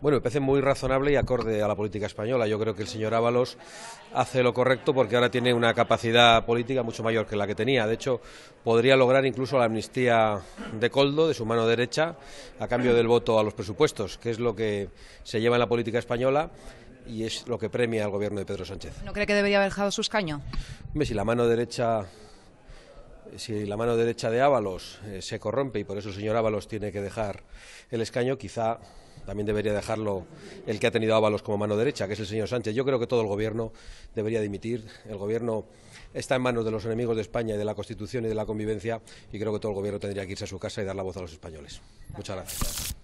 Bueno, me parece muy razonable y acorde a la política española. Yo creo que el señor Ábalos hace lo correcto porque ahora tiene una capacidad política mucho mayor que la que tenía. De hecho, podría lograr incluso la amnistía de Coldo, de su mano derecha, a cambio del voto a los presupuestos, que es lo que se lleva en la política española y es lo que premia al gobierno de Pedro Sánchez. ¿No cree que debería haber dejado su escaño? si la mano derecha si la mano derecha de Ábalos eh, se corrompe y por eso el señor Ábalos tiene que dejar el escaño, quizá también debería dejarlo el que ha tenido Ábalos como mano derecha, que es el señor Sánchez. Yo creo que todo el gobierno debería dimitir. El gobierno está en manos de los enemigos de España y de la Constitución y de la convivencia y creo que todo el gobierno tendría que irse a su casa y dar la voz a los españoles. Muchas gracias.